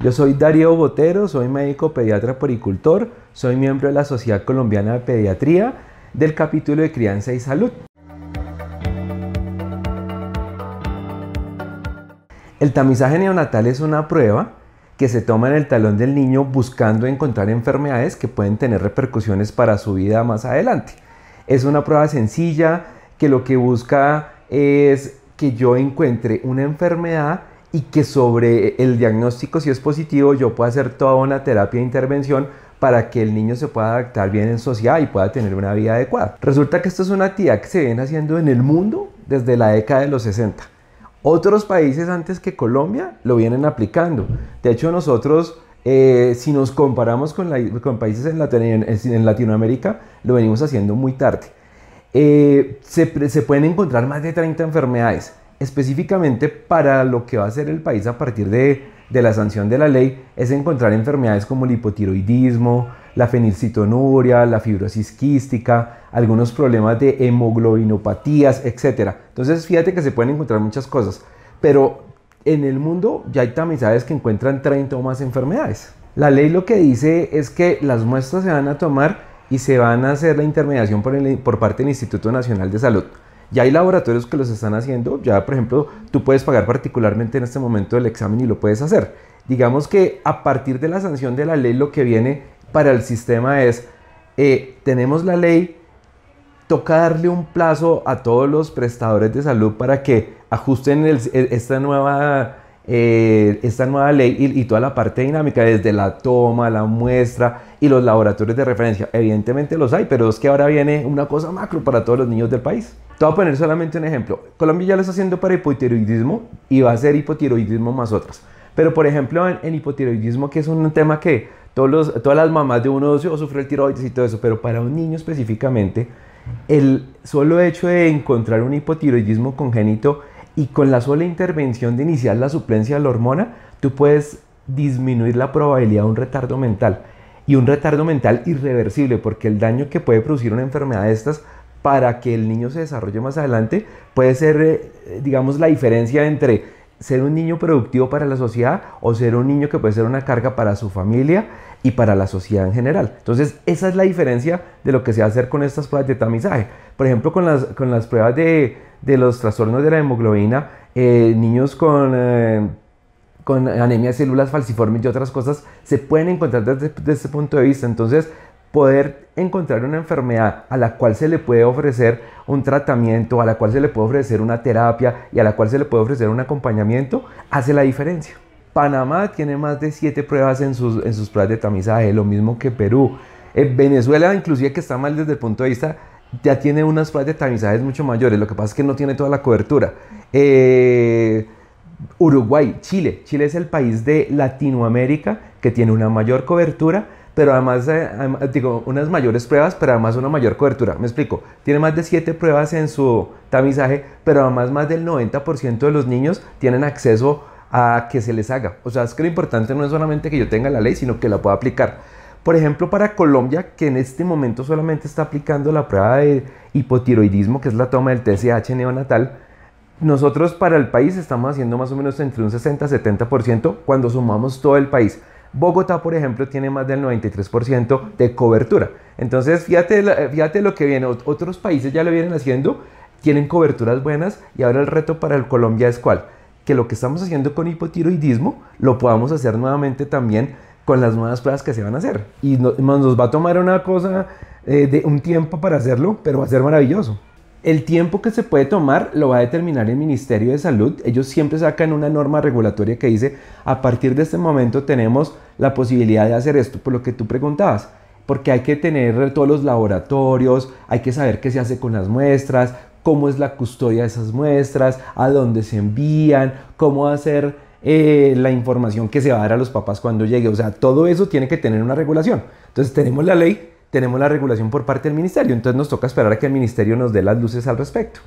Yo soy Darío Botero, soy médico pediatra poricultor, soy miembro de la Sociedad Colombiana de Pediatría del capítulo de Crianza y Salud. El tamizaje neonatal es una prueba que se toma en el talón del niño buscando encontrar enfermedades que pueden tener repercusiones para su vida más adelante. Es una prueba sencilla que lo que busca es que yo encuentre una enfermedad y que sobre el diagnóstico, si es positivo, yo pueda hacer toda una terapia de intervención para que el niño se pueda adaptar bien en sociedad y pueda tener una vida adecuada. Resulta que esto es una actividad que se viene haciendo en el mundo desde la década de los 60. Otros países antes que Colombia lo vienen aplicando. De hecho, nosotros, eh, si nos comparamos con, países en Latinoamérica, lo venimos haciendo muy tarde. Eh, se, pueden encontrar más de 30 enfermedades. Específicamente para lo que va a hacer el país a partir de, de la sanción de la ley es encontrar enfermedades como el hipotiroidismo, la fenilcitonuria, la fibrosis quística, algunos problemas de hemoglobinopatías, etc. Entonces, fíjate que se pueden encontrar muchas cosas, pero en el mundo ya hay tamizades que encuentran 30 o más enfermedades. La ley lo que dice es que las muestras se van a tomar y se van a hacer la intermediación por, parte del Instituto Nacional de Salud. Ya hay laboratorios que los están haciendo, ya por ejemplo tú puedes pagar particularmente en este momento el examen y lo puedes hacer. Digamos que a partir de la sanción de la ley lo que viene para el sistema es, eh, tenemos la ley, toca darle un plazo a todos los prestadores de salud para que ajusten esta nueva eh, esta nueva ley y, toda la parte dinámica, desde la toma, la muestra y los laboratorios de referencia. Evidentemente los hay, pero es que ahora viene una cosa macro para todos los niños del país. Te voy a poner solamente un ejemplo. Colombia ya lo está haciendo para hipotiroidismo y va a ser hipotiroidismo más otras. Pero por ejemplo en, hipotiroidismo, que es un tema que todos todas las mamás de uno o sufre el tiroides y todo eso, pero para un niño específicamente, el solo hecho de encontrar un hipotiroidismo congénito y con la sola intervención de iniciar la suplencia de la hormona, tú puedes disminuir la probabilidad de un retardo mental. Y un retardo mental irreversible, porque el daño que puede producir una enfermedad de estas para que el niño se desarrolle más adelante puede ser, eh, digamos, la diferencia entre ser un niño productivo para la sociedad o ser un niño que puede ser una carga para su familia y para la sociedad en general. Entonces, esa es la diferencia de lo que se va a hacer con estas pruebas de tamizaje. Por ejemplo, con las, con las pruebas de, de los trastornos de la hemoglobina, eh, niños con, eh, con anemia de células falciformes y otras cosas se pueden encontrar desde, ese punto de vista. Entonces, poder encontrar una enfermedad a la cual se le puede ofrecer un tratamiento, a la cual se le puede ofrecer una terapia y a la cual se le puede ofrecer un acompañamiento, hace la diferencia. Panamá tiene más de siete pruebas en sus, en sus pruebas de tamizaje, lo mismo que Perú. Venezuela, inclusive que está mal desde el punto de vista ya tiene unas pruebas de tamizajes mucho mayores. Lo que pasa es que no tiene toda la cobertura. Eh, Uruguay, Chile. Chile es el país de Latinoamérica que tiene una mayor cobertura, pero además, eh, digo, unas mayores pruebas, pero además una mayor cobertura. Me explico. Tiene más de 7 pruebas en su tamizaje, pero además más del 90% de los niños tienen acceso a que se les haga. O sea, es que lo importante no es solamente que yo tenga la ley, sino que la pueda aplicar. Por ejemplo, para Colombia, que en este momento solamente está aplicando la prueba de hipotiroidismo, que es la toma del TSH neonatal, nosotros para el país estamos haciendo más o menos entre un 60-70% cuando sumamos todo el país. Bogotá, por ejemplo, tiene más del 93% de cobertura. Entonces, fíjate, lo que viene. Otros países ya lo vienen haciendo, tienen coberturas buenas y ahora el reto para el Colombia es cuál? Que lo que estamos haciendo con hipotiroidismo lo podamos hacer nuevamente también con las nuevas pruebas que se van a hacer. Y nos, va a tomar una cosa eh, de un tiempo para hacerlo, pero va a ser maravilloso. El tiempo que se puede tomar lo va a determinar el Ministerio de Salud. Ellos siempre sacan una norma regulatoria que dice, a partir de este momento tenemos la posibilidad de hacer esto, por lo que tú preguntabas porque hay que tener todos los laboratorios, hay que saber qué se hace con las muestras, cómo es la custodia de esas muestras, a dónde se envían, cómo hacer eh, la información que se va a dar a los papás cuando llegue. O sea, todo eso tiene que tener una regulación. Entonces tenemos la ley, tenemos la regulación por parte del ministerio, entonces nos toca esperar a que el ministerio nos dé las luces al respecto.